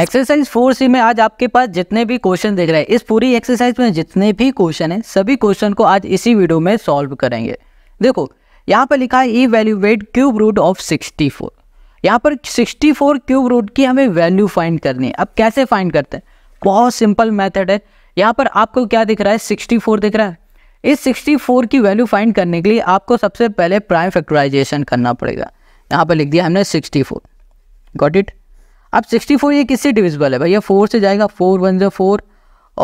exercise four सी में आज आपके पास जितने भी क्वेश्चन देख रहे हैं इस पूरी एक्सरसाइज में जितने भी क्वेश्चन हैं सभी क्वेश्चन को आज इसी वीडियो में सॉल्व करेंगे देखो यहाँ पर लिखा है ई वेट क्यूब रूट ऑफ 64 यहाँ पर 64 क्यूब रूट की हमें वैल्यू फाइंड करनी है अब कैसे फाइंड करते हैं बहुत सिंपल मैथड है यहाँ पर आपको क्या दिख रहा है फोर दिख रहा है इस फोर की वैल्यू फाइंड करने के लिए आपको सबसे पहले प्राइम फैक्टराइजेशन करना पड़ेगा यहाँ पर लिख दिया हमने फोर गॉट इट अब 64 ये किससे डिविजिबल है भैया फोर से जाएगा फोर वन जो फोर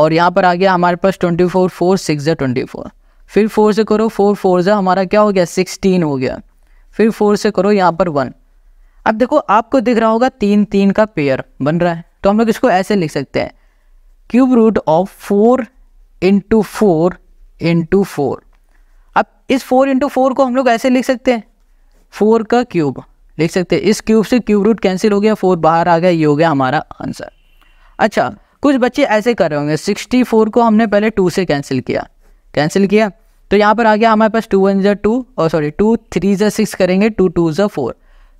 और यहाँ पर आ गया हमारे पास 24 फोर फोर सिक्स जो ट्वेंटी फोर फिर फोर से करो फोर फोर जो हमारा क्या हो गया सिक्सटीन हो गया फिर फोर से करो यहाँ पर वन अब देखो आपको दिख रहा होगा तीन तीन का पेयर बन रहा है तो हम लोग इसको ऐसे लिख सकते हैं cube root of four into four into four अब इस फोर इंटू फोर को हम लोग ऐसे लिख सकते हैं फोर का क्यूब देख सकते हैं इस क्यूब से क्यूब रूट कैंसिल हो गया फोर बाहर आ गया ये हो गया हमारा आंसर अच्छा कुछ बच्चे ऐसे कर रहे होंगे सिक्सटी फोर को हमने पहले टू से कैंसिल किया कैंसिल किया तो यहाँ पर आ गया हमारे पास टू वन ज़ा टू और सॉरी टू थ्री ज़ा सिक्स करेंगे टू टू ज़ा फोर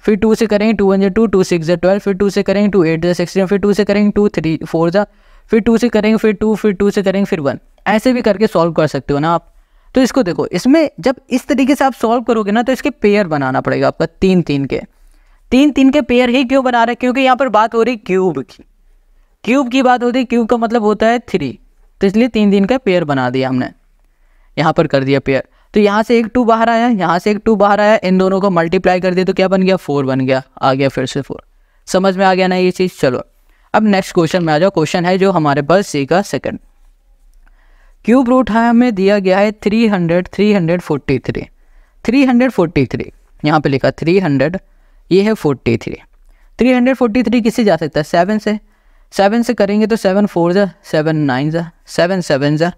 फिर टू से करेंगे टू वन ज़ा टू टू सिक्स ज़ा ट्वेल्व फिर टू से करेंगे टू एट ज़ा सिक्सटीन फिर टू से करेंगे टू थ्री फोर ज़ा फिर टू से करेंगे फिर टू फिर टू से करेंगे फिर वन ऐसे भी करके सॉल्व कर सकते हो ना आप तो इसको देखो इसमें जब इस तरीके से आप सॉल्व करोगे ना तो इसके पेयर बनाना पड़ेगा आपका तीन तीन के तीन तीन के पेयर ही क्यों बना रहे क्योंकि यहाँ पर बात हो रही क्यूब की क्यूब की बात होती है क्यूब का मतलब होता है थ्री तो इसलिए तीन तीन का पेयर बना दिया हमने यहाँ पर कर दिया पेयर तो यहाँ से एक टू बाहर आया यहाँ से एक टू बाहर आया इन दोनों को मल्टीप्लाई कर दिया तो क्या बन गया फोर बन गया आ गया फिर से फोर समझ में आ गया ना ये चीज़ चलो अब नेक्स्ट क्वेश्चन में आ जाओ क्वेश्चन है जो हमारे पास सी का सेकंड क्यूब रूट है हाँ हमें दिया गया है three hundred three hundred forty three three hundred forty three यहाँ पर लिखा थ्री हंड्रेड ये है forty three three hundred forty three किससे जा सकता है सेवन से सेवन से करेंगे तो सेवन फोर ज़ा सेवन नाइन ज़ा सेवन सेवन ज़ा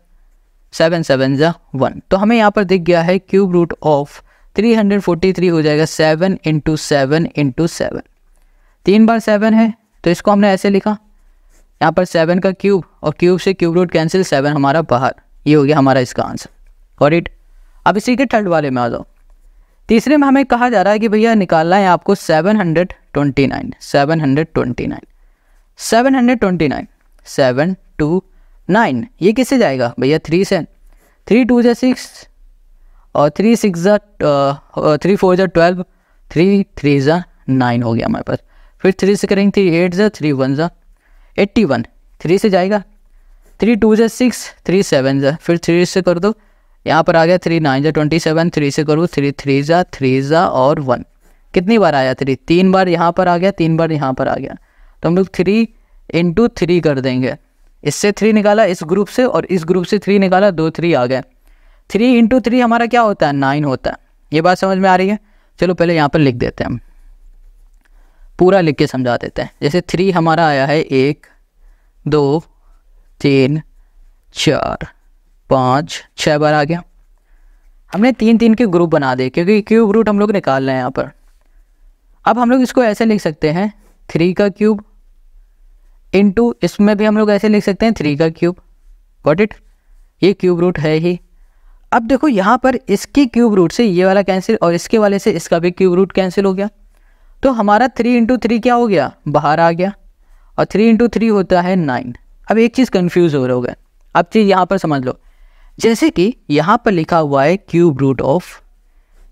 सेवन सेवन ज़ा वन तो हमें यहाँ पर दिख गया है cube root of three hundred forty three हो जाएगा seven into seven into seven तीन बार सेवन है तो इसको हमने ऐसे लिखा यहाँ पर सेवन का क्यूब और क्यूब से क्यूब रूट कैंसिल सेवन हमारा बाहर ये हो गया हमारा इसका आंसर और इट अब इसी के थर्ड वाले में आ जाओ तीसरे में हमें कहा जा रहा है कि भैया निकालना है आपको seven hundred twenty nine seven hundred twenty nine seven hundred twenty nine seven two nine ये किससे जाएगा भैया थ्री से थ्री टू जै सिक्स और थ्री सिक्स ज़ा थ्री फोर जै ट्वेल्व थ्री थ्री जै नाइन हो गया हमारे पास फिर थ्री से करेंगे थ्री एट जै थ्री वन जै एट्टी वन थ्री से जाएगा थ्री टू से सिक्स थ्री सेवन जा फिर थ्री से कर दो यहाँ पर आ गया थ्री नाइन जा ट्वेंटी सेवन थ्री से करो थ्री थ्री जा थ्री जा और वन कितनी बार आया थ्री तीन बार यहाँ पर आ गया तीन बार यहाँ पर आ गया तो हम लोग थ्री इंटू थ्री कर देंगे इससे थ्री निकाला इस ग्रुप से और इस ग्रुप से थ्री निकाला दो थ्री आ गए थ्री इंटू थ्री हमारा क्या होता है नाइन होता है ये बात समझ में आ रही है चलो पहले यहाँ पर लिख देते हैं हम पूरा लिख के समझा देते हैं जैसे थ्री हमारा आया है एक दो तीन चार पाँच छः बार आ गया हमने तीन तीन के ग्रुप बना दिए क्योंकि क्यूब रूट हम लोग निकाल रहे हैं यहाँ पर अब हम लोग इसको ऐसे लिख सकते हैं थ्री का क्यूब इंटू इसमें भी हम लोग ऐसे लिख सकते हैं थ्री का क्यूब वॉट इट ये क्यूब रूट है ही अब देखो यहाँ पर इसकी क्यूब रूट से ये वाला कैंसिल और इसके वाले से इसका भी क्यूब रूट कैंसिल हो गया तो हमारा थ्री इंटू थ्री क्या हो गया बाहर आ गया और थ्री इंटू थ्री होता है नाइन अब एक चीज़ कन्फ्यूज़ हो रहा आप चीज़ यहाँ पर समझ लो जैसे कि यहाँ पर लिखा हुआ है cube root of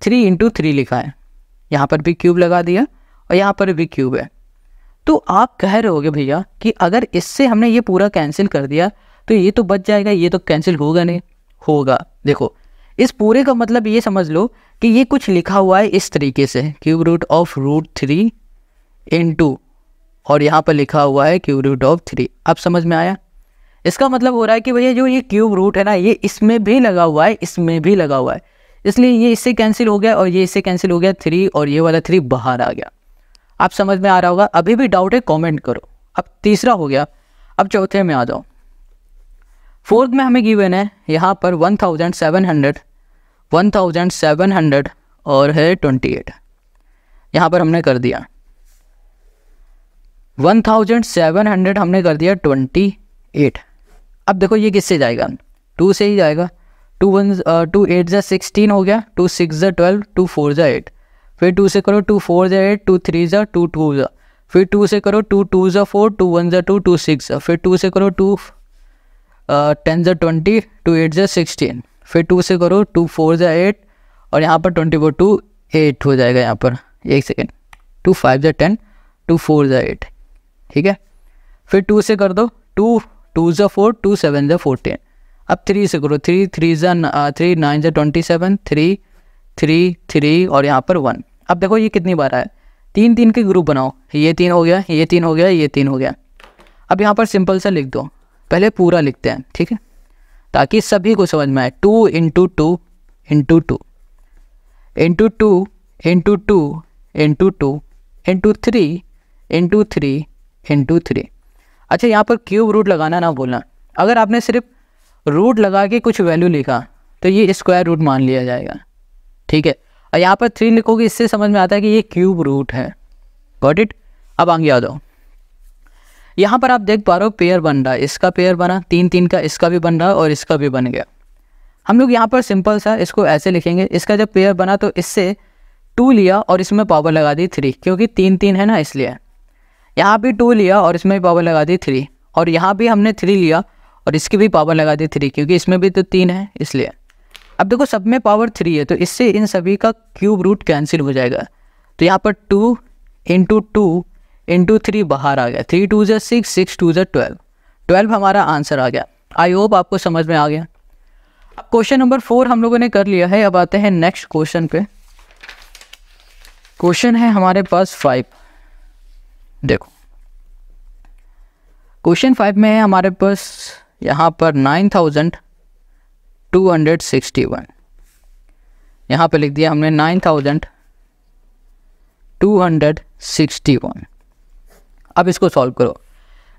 three into three लिखा है यहाँ पर भी क्यूब लगा दिया और यहाँ पर भी क्यूब है तो आप कह रहे होगे भैया कि अगर इससे हमने ये पूरा कैंसिल कर दिया तो ये तो बच जाएगा ये तो कैंसिल होगा नहीं होगा देखो इस पूरे का मतलब ये समझ लो कि ये कुछ लिखा हुआ है इस तरीके से cube root of root three into और यहाँ पर लिखा हुआ है क्यूब रूट ऑफ थ्री अब समझ में आया इसका मतलब हो रहा है कि भैया जो ये क्यूब रूट है ना ये इसमें भी लगा हुआ है इसमें भी लगा हुआ है इसलिए ये इससे कैंसिल हो गया और ये इससे कैंसिल हो गया थ्री और ये वाला थ्री बाहर आ गया आप समझ में आ रहा होगा अभी भी डाउट है कमेंट करो अब तीसरा हो गया अब चौथे में आ जाओ फोर्थ में हमें गिवन है यहाँ पर one thousand seven hundred one thousand seven hundred और है ट्वेंटी एट यहाँ पर हमने कर दिया वन थाउजेंड सेवन हंड्रेड हमने कर दिया ट्वेंटी एट अब देखो ये किससे जाएगा टू से ही जाएगा टू वन टू एट ज़ा सिक्सटीन हो गया टू सिक्स ज़ा ट्वेल्व टू फोर ज़ा एट फिर टू से करो टू फोर ज़ा एट टू थ्री ज़ा टू टू जै फिर टू से करो टू टू जै फोर टू वन जै टू टू सिक्स फिर टू से करो टू टेन जै ट्वेंटी टू एट ज़ा सिक्सटीन फिर टू से करो टू फोर ज़ा एट और यहाँ पर ट्वेंटी फोर टू एट हो जाएगा यहाँ पर एक सेकेंड टू फाइव ज़ा टेन टू फोर ज़ा एट ठीक है फिर टू से कर दो टू टू ज़ा फोर टू सेवन ज़ा फोरटीन अब थ्री से करो थ्री थ्री ज़ा थ्री नाइन ज़ा twenty seven three three three और यहाँ पर वन अब देखो ये कितनी बार आया तीन तीन के ग्रुप बनाओ ये तीन हो गया ये तीन हो गया ये तीन हो गया अब यहाँ पर सिंपल सा लिख दो पहले पूरा लिखते हैं ठीक है ताकि सभी को समझ में आए two into two into two into two into two into two into three into three into three अच्छा यहाँ पर क्यूब रूट लगाना ना बोलना अगर आपने सिर्फ रूट लगा के कुछ वैल्यू लिखा तो ये स्क्वायर रूट मान लिया जाएगा ठीक है और यहाँ पर थ्री लिखोगे इससे समझ में आता है कि ये क्यूब रूट है गॉट इट अब आगे आ जाओ यहाँ पर आप देख पा रहे हो पेयर बन रहा है इसका पेयर बना तीन तीन का इसका भी बन रहा है और इसका भी बन गया हम लोग यहाँ पर सिंपल सा इसको ऐसे लिखेंगे इसका जब पेयर बना तो इससे टू लिया और इसमें पावर लगा दी थ्री क्योंकि तीन तीन है ना इसलिए यहाँ भी टू लिया और इसमें पावर लगा दी थ्री और यहाँ भी हमने थ्री लिया और इसकी भी पावर लगा दी थ्री क्योंकि इसमें भी तो तीन है इसलिए अब देखो सब में पावर थ्री है तो इससे इन सभी का क्यूब रूट कैंसिल हो जाएगा तो यहाँ पर two into two into three बाहर आ गया थ्री टू ज़ा सिक्स सिक्स टू ज़ा ट्वेल्व ट्वेल्व हमारा आंसर आ गया आई होप आपको समझ में आ गया अब क्वेश्चन नंबर फोर हम लोगों ने कर लिया है अब आते हैं नेक्स्ट क्वेश्चन पे क्वेश्चन है हमारे पास फाइव देखो क्वेश्चन फाइव में है हमारे पास यहाँ पर nine thousand two hundred sixty one यहाँ पर लिख दिया हमने nine thousand two hundred sixty one अब इसको सॉल्व करो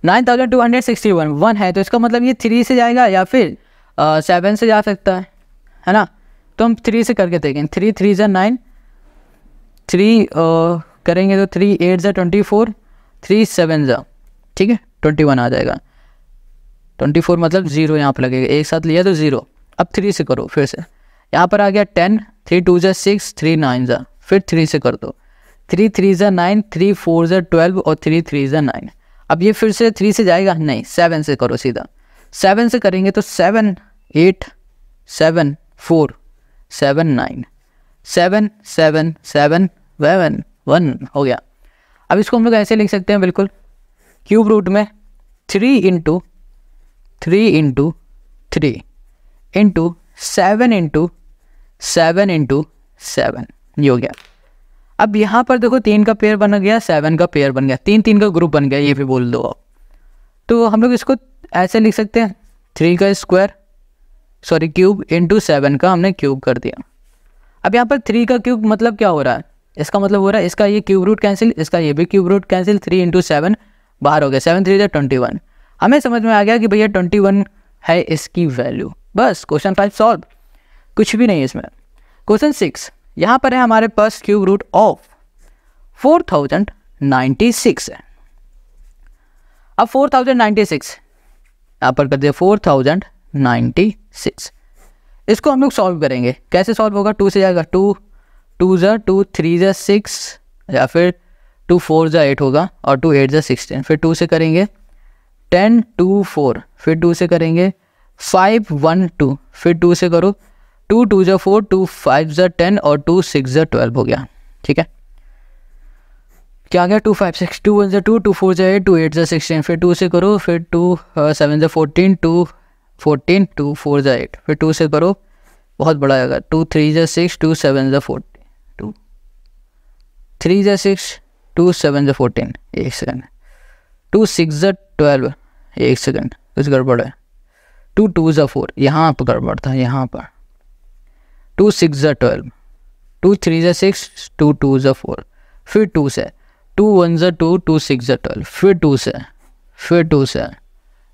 nine thousand two hundred sixty one one है तो इसका मतलब ये थ्री से जाएगा या फिर सेवन से जा सकता है है ना तो हम थ्री से करके देखें थ्री थ्री ज़ा नाइन थ्री करेंगे तो थ्री एट ज़ा ट्वेंटी फोर थ्री सेवन ज़ा ठीक है ट्वेंटी वन आ जाएगा ट्वेंटी फोर मतलब ज़ीरो यहाँ पर लगेगा एक साथ लिया तो ज़ीरो अब थ्री से करो फिर से यहाँ पर आ गया टेन थ्री टू ज़ा सिक्स थ्री नाइन ज़ा फिर थ्री से कर दो थ्री थ्री ज़ा नाइन थ्री फोर ज़ा ट्वेल्व और थ्री थ्री ज़ा नाइन अब ये फिर से थ्री से जाएगा नहीं सेवन से करो सीधा सेवन से करेंगे तो seven eight seven four seven nine seven seven seven वेवन वन हो गया अब इसको हम लोग ऐसे लिख सकते हैं बिल्कुल क्यूब रूट में three into three into three into seven into seven into seven ये हो गया अब यहाँ पर देखो तीन का पेयर बन गया सेवन का पेयर बन गया तीन तीन का ग्रुप बन गया ये भी बोल दो आप तो हम लोग इसको ऐसे लिख सकते हैं थ्री का square sorry cube into seven का हमने क्यूब कर दिया अब यहाँ पर थ्री का क्यूब मतलब क्या हो रहा है इसका मतलब हो रहा है इसका ये क्यूब रूट कैंसिल इसका ये भी cube root cancel three into seven बाहर हो गया सेवन थ्री जो ट्वेंटी वन हमें समझ में आ गया कि भैया ट्वेंटी वन है इसकी वैल्यू बस क्वेश्चन फाइव सॉल्व कुछ भी नहीं इसमें क्वेश्चन सिक्स यहाँ पर है हमारे पास cube root of four thousand ninety six है अब फोर थाउजेंड नाइन्टी सिक्स यहाँ पर कर दिया फोर थाउजेंड नाइन्टी सिक्स इसको हम लोग सॉल्व करेंगे कैसे सॉल्व होगा टू से जाएगा टू टू ज़ा टू थ्री ज़ा सिक्स या फिर टू फोर ज़ा एट होगा और टू एट ज़ा सिक्सटीन फिर टू से करेंगे टेन टू फोर फिर टू से करेंगे फाइव वन टू फिर टू से करो टू टू जो फोर टू फाइव जो टेन और टू सिक्स जो ट्वेल्व हो गया ठीक है क्या गया two five six two one जो टू टू फोर जो एट टू एट जो सिक्सटीन फिर टू से करो फिर टू सेवन जो fourteen two fourteen two four जो एट फिर टू से करो बहुत बड़ा आएगा टू थ्री जो सिक्स टू सेवन जो फोर्टीन टू थ्री जो सिक्स टू सेवन जो फोर्टीन एक सेकेंड टू सिक्स जो ट्वेल्व एक सेकेंड कुछ गड़बड़ है टू टू ज़ा फोर यहाँ पर गड़बड़ था यहाँ पर टू सिक्स ज़ा ट्वेल्व टू थ्री ज़ा सिक्स टू टू ज़ा फोर फिर टू से टू वन ज़ा टू टू सिक्स ज़ा ट्वेल्व फिर टू से फिर टू से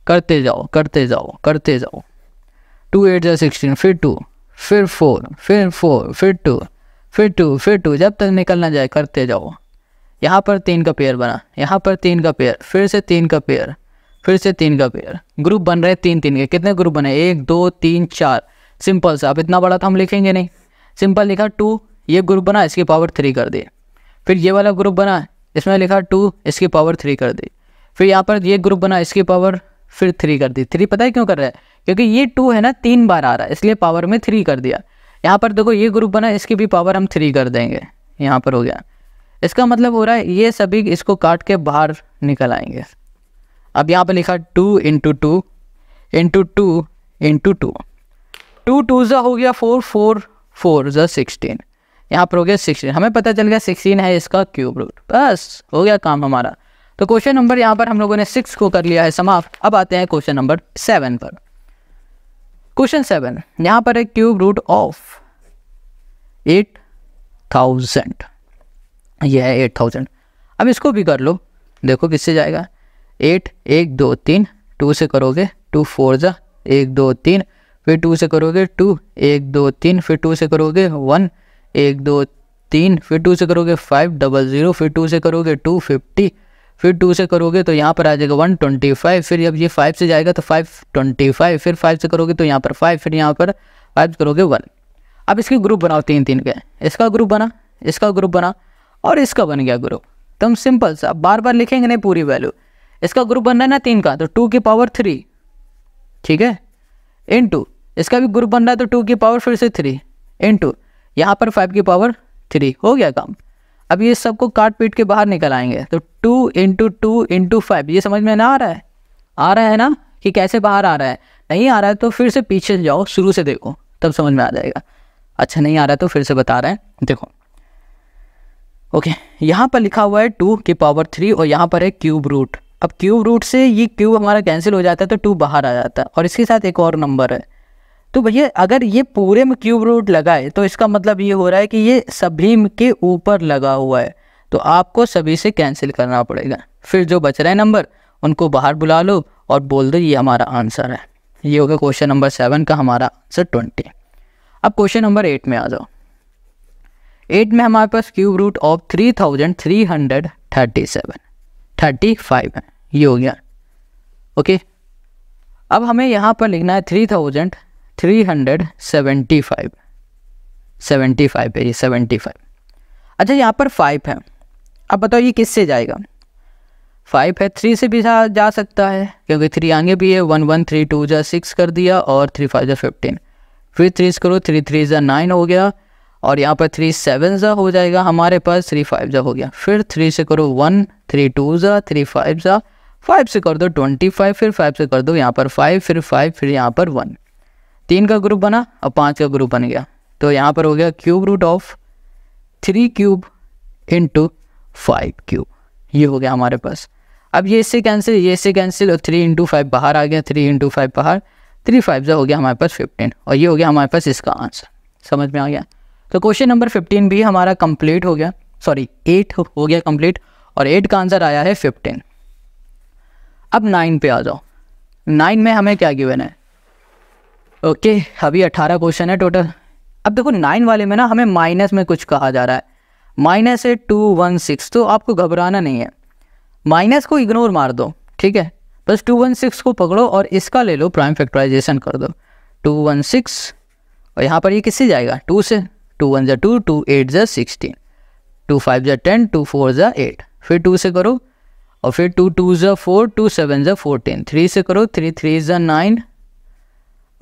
करते जाओ करते जाओ करते जाओ टू एट ज़ा सिक्सटीन फिर टू फिर फोर फिर फोर फिर टू फिर टू फिर टू जब तक निकल ना जाए करते जाओ यहाँ पर तीन का पेयर बना यहाँ पर तीन का पेयर फिर से तीन का पेयर फिर से तीन का पेयर ग्रुप बन रहे तीन तीन के कितने ग्रुप बने एक दो तीन चार सिंपल से अब इतना बड़ा तो हम लिखेंगे नहीं सिंपल लिखा टू ये ग्रुप बना इसकी पावर थ्री कर दी फिर ये वाला ग्रुप बना इसमें लिखा टू इसकी पावर थ्री कर दी फिर यहाँ पर ये ग्रुप बना इसकी पावर फिर थ्री कर दी थ्री पता है क्यों कर रहा है क्योंकि ये टू है ना तीन बार आ रहा है इसलिए पावर में थ्री कर दिया यहाँ पर देखो ये ग्रुप बना इसकी भी पावर हम थ्री कर देंगे यहाँ पर हो गया इसका मतलब हो रहा है ये सभी इसको काट के बाहर निकल आएंगे अब यहाँ पर लिखा two into two into two into two two two ज़ा हो गया फोर फोर फोर ज़ा सिक्सटीन यहाँ पर हो गया सिक्सटीन हमें पता चल गया सिक्सटीन है इसका क्यूब रूट बस हो गया काम हमारा तो क्वेश्चन नंबर यहाँ पर हम लोगों ने सिक्स को कर लिया है समाप्त अब आते हैं क्वेश्चन नंबर सेवन पर क्वेश्चन सेवन यहाँ पर है cube root of eight thousand यह है एट थाउजेंड अब इसको भी कर लो देखो किससे जाएगा एट एक दो तीन टू से करोगे टू फोर ज़ा एक दो तीन फिर टू से करोगे टू एक दो तीन फिर टू से करोगे वन एक दो तीन फिर टू से करोगे फाइव डबल ज़ीरो फिर टू से करोगे टू फिफ्टी फिर टू से करोगे तो यहाँ पर आ जाएगा वन ट्वेंटी फाइव फिर जब ये फाइव से जाएगा तो फाइव ट्वेंटी फाइव फिर फाइव से करोगे तो यहाँ पर फाइव फिर यहाँ पर फाइव करोगे वन अब इसके ग्रुप बनाओ तीन तीन के इसका ग्रुप बना इसका ग्रुप बना और इसका बन गया ग्रुप एकदम सिंपल सा बार बार लिखेंगे नहीं पूरी वैल्यू इसका ग्रुप बन रहा है ना तीन का तो टू की पावर थ्री ठीक है इन टू इसका भी ग्रुप बन रहा है तो टू की पावर फिर से थ्री इन टू यहाँ पर फाइव की पावर थ्री हो गया काम अब ये सबको काट पीट के बाहर निकल आएंगे तो two into two into five ये समझ में ना आ रहा है आ रहा है ना कि कैसे बाहर आ रहा है नहीं आ रहा है तो फिर से पीछे जाओ शुरू से देखो तब समझ में आ जाएगा अच्छा नहीं आ रहा है तो फिर से बता रहे हैं देखो ओके यहाँ पर लिखा हुआ है टू की पावर थ्री और यहाँ पर है क्यूब रूट अब क्यूब रूट से ये क्यूब हमारा कैंसिल हो जाता है तो टू बाहर आ जाता है और इसके साथ एक और नंबर है तो भैया अगर ये पूरे में क्यूब रूट लगाए तो इसका मतलब ये हो रहा है कि ये सभी के ऊपर लगा हुआ है तो आपको सभी से कैंसिल करना पड़ेगा फिर जो बच रहे नंबर उनको बाहर बुला लो और बोल दो ये हमारा आंसर है ये हो गया क्वेश्चन नंबर सेवन का हमारा आंसर ट्वेंटी अब क्वेश्चन नंबर एट में आ जाओ एट में हमारे पास cube root of three thousand three hundred thirty seven thirty five है ये हो गया ओके अब हमें यहाँ पर लिखना है three thousand three hundred seventy five seventy five seventy five अच्छा यहाँ पर फाइव है अब बताओ ये किससे जाएगा फाइव है थ्री से भी जा सकता है क्योंकि थ्री आगे भी है वन वन थ्री टू जा सिक्स कर दिया और थ्री फाइव जा फिफ्टीन फिर थ्री करो थ्री थ्री जा नाइन हो गया और यहाँ पर थ्री सेवन जा हो जाएगा हमारे पास थ्री फाइव जा हो गया फिर थ्री से करो वन थ्री टू जा थ्री फाइव जा फाइव से कर दो ट्वेंटी फाइव फिर फाइव से कर दो यहाँ पर फाइव फिर फाइव फिर यहाँ पर वन तीन का ग्रुप बना और पाँच का ग्रुप बन गया तो यहाँ पर हो गया cube root of three cube into five cube ये हो गया हमारे पास अब ये इससे कैंसिल ये इससे कैंसिल और थ्री इंटू फाइव बाहर आ गया थ्री इंटू फाइव बाहर थ्री फाइव जो हो गया हमारे पास फिफ्टीन और ये हो गया हमारे पास इसका आंसर समझ में आ गया तो क्वेश्चन नंबर फिफ्टीन भी हमारा कंप्लीट हो गया सॉरी एट हो गया कंप्लीट और एट का आंसर आया है फिफ्टीन अब नाइन पे आ जाओ नाइन में हमें क्या गिवन है ओके अभी अट्ठारह क्वेश्चन है टोटल अब देखो नाइन वाले में ना हमें माइनस में कुछ कहा जा रहा है माइनस है टू वन सिक्स तो आपको घबराना नहीं है माइनस को इग्नोर मार दो ठीक है बस टू वन सिक्स को पकड़ो और इसका ले लो प्राइम फैक्टराइजेशन कर दो टू वन सिक्स और यहाँ पर ये किससे जाएगा टू से टू वन जै टू टू एट जै सिक्सटीन टू फाइव जै टेन टू फोर जै एट फिर टू से करो और फिर टू टू जै फोर टू सेवन जै फोरटीन थ्री से करो थ्री थ्री जै नाइन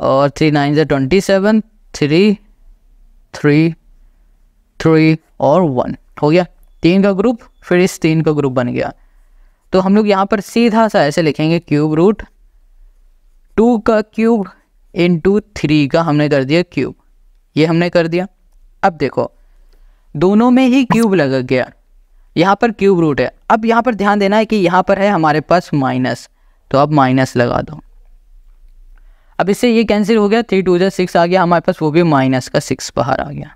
और थ्री नाइन ज़ा twenty seven three three three और वन हो गया तीन का ग्रुप फिर इस तीन का ग्रुप बन गया तो हम लोग यहाँ पर सीधा सा ऐसे लिखेंगे क्यूब रूट टू का क्यूब इंटू थ्री का हमने कर दिया क्यूब ये हमने कर दिया अब देखो दोनों में ही क्यूब लग गया यहाँ पर क्यूब रूट है अब यहाँ पर ध्यान देना है कि यहाँ पर है हमारे पास माइनस तो अब माइनस लगा दो अब इससे ये कैंसिल हो गया थ्री टू जो सिक्स आ गया हमारे पास वो भी माइनस का सिक्स बाहर आ गया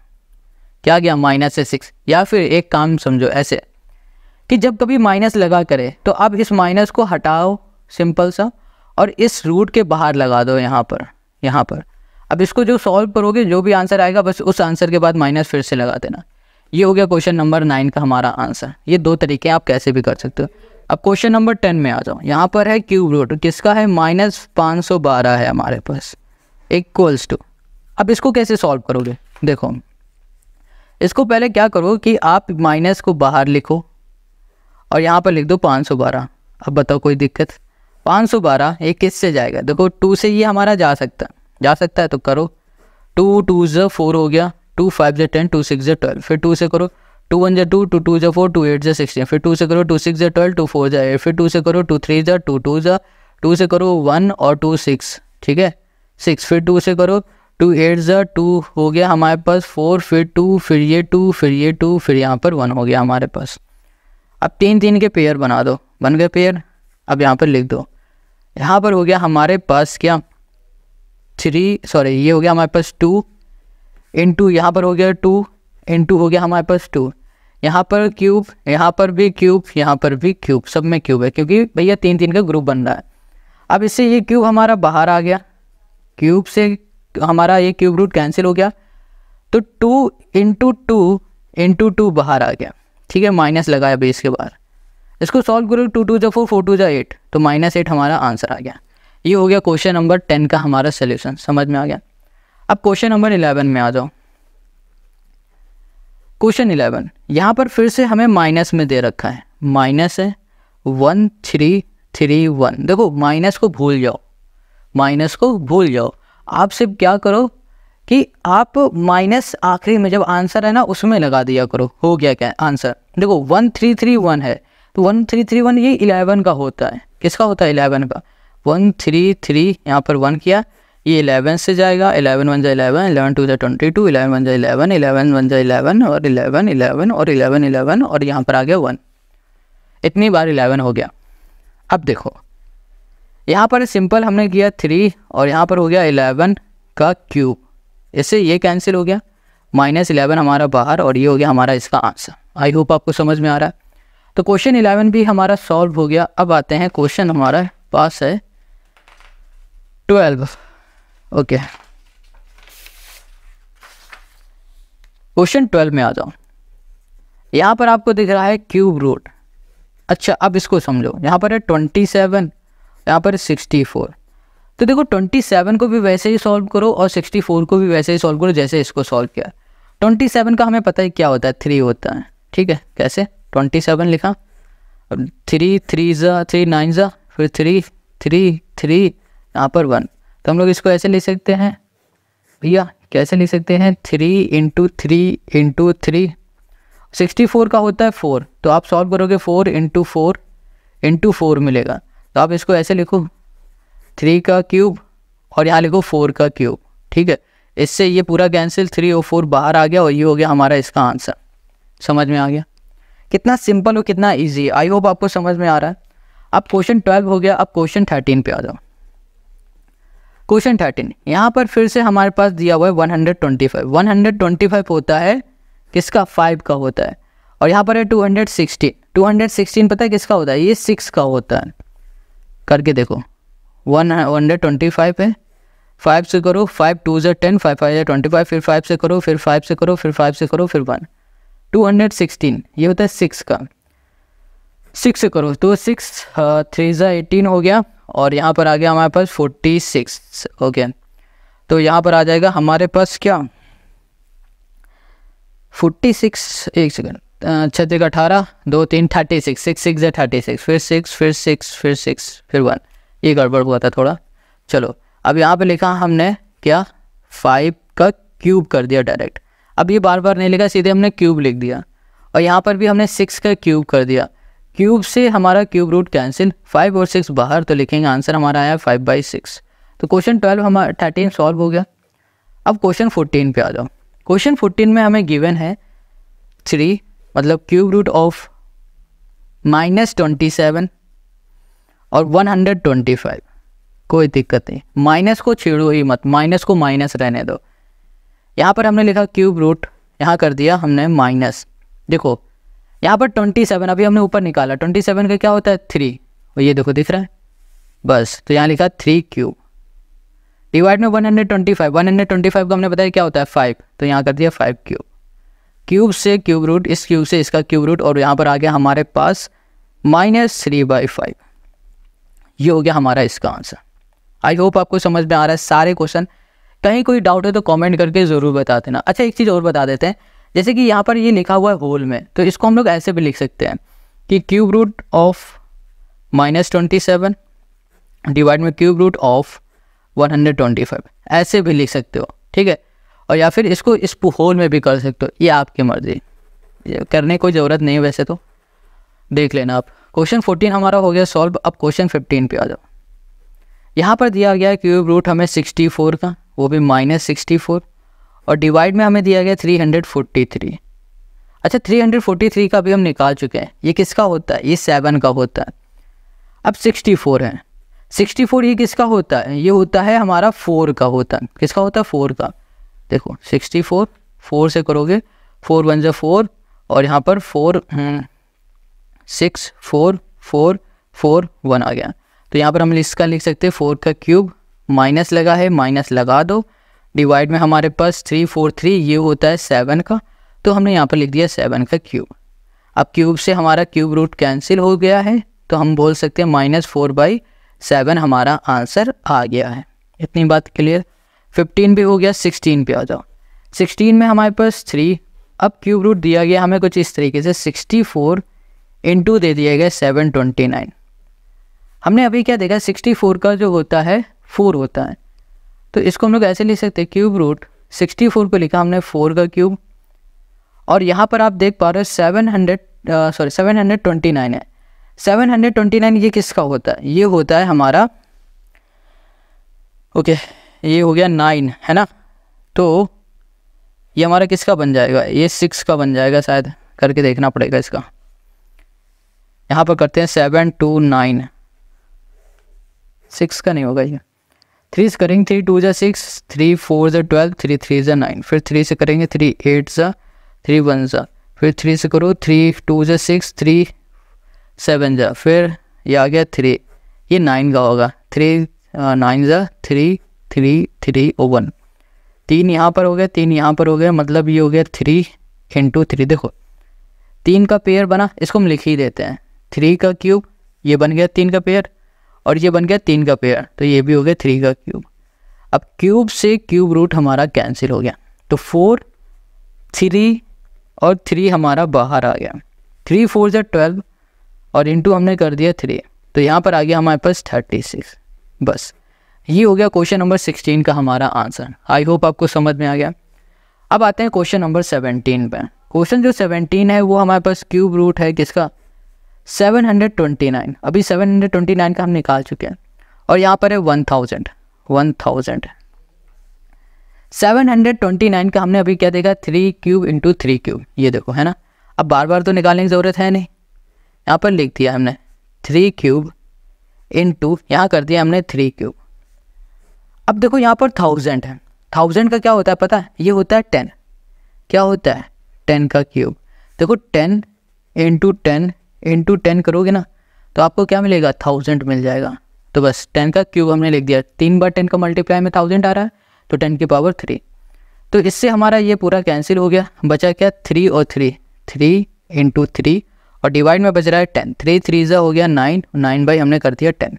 क्या गया माइनस से सिक्स या फिर एक काम समझो ऐसे कि जब कभी माइनस लगा करे तो अब इस माइनस को हटाओ सिंपल सा और इस रूट के बाहर लगा दो यहाँ पर यहाँ पर अब इसको जो सॉल्व करोगे जो भी आंसर आएगा बस उस आंसर के बाद माइनस फिर से लगा देना ये हो गया क्वेश्चन नंबर नाइन का हमारा आंसर ये दो तरीके आप कैसे भी कर सकते हो अब क्वेश्चन नंबर टेन में आ जाओ यहाँ पर है क्यूब रूट किसका है माइनस पाँच सौ बारह है हमारे पास इक्वल्स टू अब इसको कैसे सॉल्व करोगे देखो इसको पहले क्या करो कि आप माइनस को बाहर लिखो और यहाँ पर लिख दो पाँच सौ बारह अब बताओ कोई दिक्कत पाँच सौ बारह ये किस से जाएगा देखो टू से ये हमारा जा सकता है जा सकता है तो करो टू टू ज़ फोर हो गया टू फाइव जो टेन टू सिक्स जो ट्वेल्व फिर टू से करो टू वन जै टू टू टू जो फोर टू एट जो सिक्सटीन फिर टू से करो टू सिक्स जो ट्वेल्व टू फोर जो एट फिर टू से करो टू थ्री जो टू टू ज़ा टू से करो वन और टू सिक्स ठीक है सिक्स फिर टू से करो टू एट जो टू हो गया हमारे पास फोर फिर टू फिर ये टू फिर ये टू फिर यहाँ पर वन हो गया हमारे पास अब तीन तीन के पेयर बना दो बन गए पेयर अब यहाँ पर लिख दो यहाँ पर हो गया हमारे पास क्या थ्री सॉरी ये हो गया हमारे पास टू इन टू यहाँ पर हो गया टू टू हो गया हमारे पास टू यहाँ पर क्यूब यहाँ पर भी क्यूब यहाँ पर भी क्यूब सब में क्यूब है क्योंकि भैया तीन तीन का ग्रुप बन रहा है अब इससे ये क्यूब हमारा बाहर आ गया क्यूब से हमारा ये क्यूब रूट कैंसिल हो गया तो two into two into two बाहर आ गया ठीक है माइनस लगाया बेस के बाहर इसको सॉल्व करो टू टू जो फोर फोर टू जो एट तो माइनस एट हमारा आंसर आ गया ये हो गया क्वेश्चन नंबर टेन का हमारा सोल्यूशन समझ में आ गया अब क्वेश्चन नंबर इलेवन में आ जाओ क्वेश्चन इलेवन यहाँ पर फिर से हमें माइनस में दे रखा है माइनस है वन थ्री थ्री वन देखो माइनस को भूल जाओ माइनस को भूल जाओ आप सिर्फ क्या करो कि आप माइनस आखिरी में जब आंसर है ना उसमें लगा दिया करो हो गया क्या आंसर देखो वन थ्री थ्री वन है तो वन थ्री थ्री वन ये इलेवन का होता है किसका होता है इलेवन का वन थ्री थ्री यहाँ पर वन किया ये इलेवन से जाएगा इलेवन वन जा इलेवन इलेवन टू जा ट्वेंटी टू इलेवन वन जा इलेवन इलेवन वन जा इलेवन और इलेवन इलेवन और इलेवन इलेवन और यहाँ पर आ गया वन इतनी बार इलेवन हो गया अब देखो यहाँ पर सिंपल हमने किया थ्री और यहाँ पर हो गया इलेवन का क्यूब इससे ये कैंसिल हो गया माइनस इलेवन हमारा बाहर और ये हो गया हमारा इसका आंसर आई होप आपको समझ में आ रहा है तो क्वेश्चन इलेवन भी हमारा सॉल्व हो गया अब आते हैं क्वेश्चन हमारा पास है ट्वेल्व ओके क्वेश्चन ट्वेल्व में आ जाओ यहाँ पर आपको दिख रहा है क्यूब रूट अच्छा अब इसको समझो यहाँ पर है ट्वेंटी सेवन यहाँ पर सिक्सटी फोर तो देखो ट्वेंटी सेवन को भी वैसे ही सॉल्व करो और सिक्सटी फोर को भी वैसे ही सॉल्व करो जैसे इसको सॉल्व किया ट्वेंटी सेवन का हमें पता है क्या होता है थ्री होता है ठीक है कैसे ट्वेंटी सेवन लिखा थ्री थ्री ज़ा थ्री नाइन ज़ा फिर थ्री थ्री थ्री यहाँ पर वन तो हम लोग इसको ऐसे लिख सकते हैं भैया कैसे लिख सकते हैं three into three into three sixty four का होता है फोर तो आप सॉल्व करोगे four into four into four मिलेगा तो आप इसको ऐसे लिखो थ्री का क्यूब और यहाँ लिखो फोर का क्यूब ठीक है इससे ये पूरा कैंसिल थ्री और फोर बाहर आ गया और ये हो गया हमारा इसका आंसर समझ में आ गया कितना सिंपल और कितना ईजी आई होप आपको समझ में आ रहा है अब क्वेश्चन ट्वेल्व हो गया अब क्वेश्चन थर्टीन पे आ जाओ क्वेश्चन थर्टीन यहाँ पर फिर से हमारे पास दिया हुआ है one hundred twenty five one hundred twenty five होता है किसका फाइव का होता है और यहाँ पर है two hundred sixteen two hundred sixteen पता है किसका होता है ये सिक्स का होता है करके देखो वन हंड्रेड ट्वेंटी फाइव है फाइव से करो फाइव टू जो टेन फाइव फाइव ज़र ट्वेंटी फाइव फिर फाइव से करो फिर फाइव से करो फिर फाइव से करो फिर वन टू हंड्रेड सिक्सटीन ये होता है सिक्स का सिक्स करो तो सिक्स थ्री ज़ा एटीन हो गया और यहाँ पर आ गया हमारे पास फोर्टी सिक्स ओके तो यहाँ पर आ जाएगा हमारे पास क्या फोर्टी सिक्स एक सेकेंड छत्तीस अठारह दो तीन थर्टी सिक्स सिक्स सिक्स या थर्टी सिक्स फिर सिक्स फिर सिक्स फिर सिक्स फिर वन ये गड़बड़ हुआ था थोड़ा चलो अब यहाँ पे लिखा हमने क्या फाइव का क्यूब कर दिया डायरेक्ट अब ये बार बार नहीं लिखा सीधे हमने क्यूब लिख दिया और यहाँ पर भी हमने सिक्स का क्यूब कर दिया क्यूब से हमारा क्यूब रूट कैंसिल फाइव और सिक्स बाहर तो लिखेंगे आंसर हमारा आया फाइव बाई सिक्स तो क्वेश्चन ट्वेल्व हमारा थर्टीन सॉल्व हो गया अब क्वेश्चन फोर्टीन पे आ जाओ क्वेश्चन फोर्टीन में हमें गिवन है थ्री मतलब cube root of minus twenty seven और वन हंड्रेड ट्वेंटी फाइव कोई दिक्कत नहीं माइनस को छेड़ो ही मत माइनस को माइनस रहने दो यहाँ पर हमने लिखा क्यूब रूट यहाँ कर दिया हमने माइनस देखो यहाँ पर ट्वेंटी सेवन अभी हमने ऊपर निकाला ट्वेंटी सेवन का क्या होता है थ्री और ये देखो दिख रहा है बस तो यहाँ लिखा थ्री क्यूब डिवाइड में one hundred twenty five one hundred twenty five का हमने बताया क्या होता है फाइव तो यहाँ कर दिया फाइव क्यूब क्यूब से क्यूब रूट इस क्यूब से इसका क्यूब रूट और यहाँ पर आ गया हमारे पास माइनस थ्री बाई फाइव ये हो गया हमारा इसका आंसर आई होप आपको समझ में आ रहा है सारे क्वेश्चन कहीं कोई डाउट है तो कमेंट करके ज़रूर बता देना अच्छा एक चीज़ और बता देते हैं जैसे कि यहाँ पर ये लिखा हुआ है होल में तो इसको हम लोग ऐसे भी लिख सकते हैं कि cube root of minus twenty seven divide में cube root of one hundred twenty five ऐसे भी लिख सकते हो ठीक है और या फिर इसको इस होल में भी कर सकते हो ये आपकी मर्ज़ी करने कोई ज़रूरत नहीं है वैसे तो देख लेना आप क्वेश्चन फोर्टीन हमारा हो गया सॉल्व अब क्वेश्चन फिफ्टीन पे आ जाओ यहाँ पर दिया गया है क्यूब रूट हमें सिक्सटी फोर का वो भी माइनस सिक्सटी फोर और डिवाइड में हमें दिया गया 343 अच्छा 343 का भी हम निकाल चुके हैं ये किसका होता है ये सेवन का होता है अब 64 है 64 ये किसका होता है ये होता है हमारा फोर का होता है किसका होता है फोर का देखो 64 फोर से करोगे फोर वन जो फोर और यहाँ पर four six four four four one आ गया तो यहाँ पर हम इसका लिख सकते हैं फोर का क्यूब माइनस लगा है माइनस लगा दो डिवाइड में हमारे पास थ्री फोर थ्री ये होता है सेवन का तो हमने यहाँ पर लिख दिया सेवन का क्यूब अब क्यूब से हमारा क्यूब रूट कैंसिल हो गया है तो हम बोल सकते हैं माइनस फोर बाई सेवन हमारा आंसर आ गया है इतनी बात क्लियर फिफ्टीन भी हो गया सिक्सटीन पे आ जाओ सिक्सटीन में हमारे पास थ्री अब क्यूब रूट दिया गया हमें कुछ इस तरीके से सिक्सटी फोर टू दे दिया गया सेवन ट्वेंटी नाइन हमने अभी क्या देखा सिक्सटी फोर का जो होता है फोर होता है तो इसको हम लोग ऐसे लिख सकते हैं क्यूब रूट सिक्सटी फोर को लिखा हमने फोर का क्यूब और यहाँ पर आप देख पा रहे हो seven hundred sorry seven hundred twenty nine है सेवन हंड्रेड ट्वेंटी नाइन ये किसका होता है ये होता है हमारा ओके okay, ये हो गया नाइन है ना तो ये हमारा किसका बन जाएगा ये सिक्स का बन जाएगा शायद करके देखना पड़ेगा इसका यहाँ पर करते हैं सेवन टू नाइन सिक्स का नहीं होगा ये थ्री से करेंगे थ्री टू जै सिक्स थ्री फोर ज़ा ट्वेल्व थ्री थ्री ज़ा नाइन फिर थ्री से करेंगे थ्री एट ज़ा थ्री वन ज़ा फिर थ्री से करो थ्री टू ज़ा सिक्स थ्री सेवन ज़ा फिर ये आ गया थ्री ये नाइन का होगा थ्री नाइन ज़ा थ्री थ्री थ्री ओ वन तीन यहाँ पर हो गया तीन यहाँ पर हो गया मतलब ये हो गया थ्री इंटू थ्री देखो तीन का पेयर बना इसको हम लिख ही देते हैं थ्री का क्यूब ये बन गया तीन का पेयर और ये बन गया तीन का पेयर तो ये भी हो गया थ्री का क्यूब अब क्यूब से क्यूब रूट हमारा कैंसिल हो गया तो फोर थ्री और थ्री हमारा बाहर आ गया थ्री फोर ज़ा ट्वेल्व और इंटू हमने कर दिया थ्री तो यहाँ पर आ गया हमारे पास थर्टी सिक्स बस ये हो गया क्वेश्चन नंबर सिक्सटीन का हमारा आंसर आई होप आपको समझ में आ गया अब आते हैं क्वेश्चन नंबर सेवनटीन पर क्वेश्चन जो सेवनटीन है वो हमारे पास क्यूब रूट है किसका 729 अभी 729 का हम निकाल चुके हैं और यहाँ पर है 1000 1000 729 का हमने अभी क्या देखा three cube into three cube ये देखो है ना अब बार बार तो निकालने की ज़रूरत है नहीं यहाँ पर लिख दिया हमने थ्री क्यूब इंटू यहाँ कर दिया हमने थ्री क्यूब अब देखो यहाँ पर थाउजेंड है थाउजेंड का क्या होता है पता है ये होता है टेन क्या होता है टेन का क्यूब देखो ten into ten into ten करोगे ना तो आपको क्या मिलेगा थाउजेंड मिल जाएगा तो बस टेन का क्यूब हमने लिख दिया तीन बार टेन का मल्टीप्लाई में थाउजेंड आ रहा है तो टेन की पावर थ्री तो इससे हमारा ये पूरा कैंसिल हो गया बचा क्या थ्री और थ्री थ्री इंटू थ्री और डिवाइड में बच रहा है टेन थ्री थ्री जो हो गया नाइन नाइन बाई हमने कर दिया टेन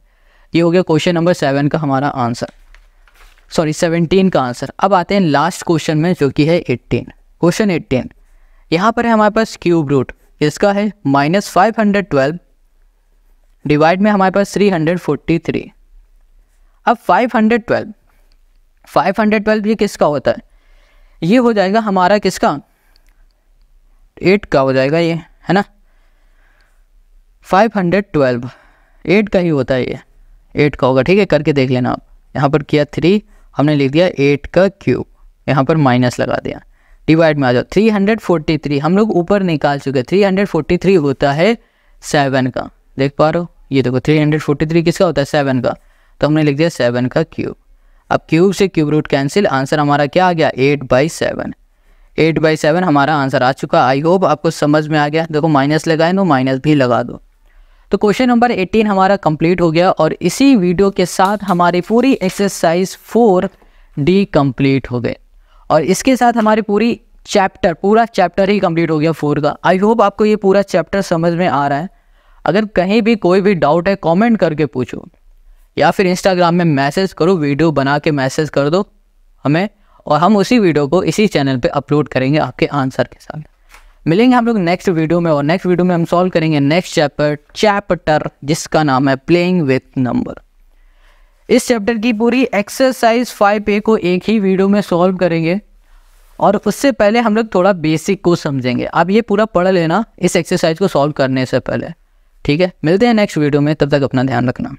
ये हो गया क्वेश्चन नंबर सेवन का हमारा आंसर सॉरी सेवनटीन का आंसर अब आते हैं लास्ट क्वेश्चन में जो कि है एट्टीन क्वेश्चन एट्टीन यहाँ पर है हमारे पास क्यूब रूट इसका है minus five hundred twelve divide में हमारे पास थ्री हंड्रेड फोर्टी थ्री अब five hundred twelve five hundred twelve ये किसका होता है ये हो जाएगा हमारा किसका एट का हो जाएगा ये है ना फाइव हंड्रेड ट्वेल्व एट का ही होता है ये एट का होगा ठीक है करके देख लेना आप यहाँ पर किया थ्री हमने लिख दिया एट का क्यूब यहाँ पर माइनस लगा दिया डिवाइड में आ जाओ 343 हम लोग ऊपर निकाल चुके 343 होता है सेवन का देख पा रहे हो ये देखो 343 किसका होता है सेवन का तो हमने लिख दिया सेवन का क्यूब अब क्यूब से क्यूब रूट कैंसिल आंसर हमारा क्या आ गया eight by seven eight by seven हमारा आंसर आ चुका आई होप आपको समझ में आ गया देखो माइनस लगाए तो माइनस भी लगा दो तो क्वेश्चन नंबर एटीन हमारा कंप्लीट हो गया और इसी वीडियो के साथ हमारी पूरी एक्सरसाइज फोर डी कंप्लीट हो गई और इसके साथ हमारी पूरी चैप्टर पूरा चैप्टर ही कंप्लीट हो गया फोर का आई होप आपको ये पूरा चैप्टर समझ में आ रहा है अगर कहीं भी कोई भी डाउट है कमेंट करके पूछो या फिर इंस्टाग्राम में मैसेज करो वीडियो बना के मैसेज कर दो हमें और हम उसी वीडियो को इसी चैनल पे अपलोड करेंगे आपके आंसर के साथ मिलेंगे हम लोग नेक्स्ट वीडियो में और नेक्स्ट वीडियो में हम सॉल्व करेंगे नेक्स्ट चैप्टर चैप्टर जिसका नाम है प्लेइंग विथ नंबर इस चैप्टर की पूरी एक्सरसाइज फाइव ए को एक ही वीडियो में सॉल्व करेंगे और उससे पहले हम लोग थोड़ा बेसिक को समझेंगे आप ये पूरा पढ़ लेना इस एक्सरसाइज को सॉल्व करने से पहले ठीक है मिलते हैं नेक्स्ट वीडियो में तब तक अपना ध्यान रखना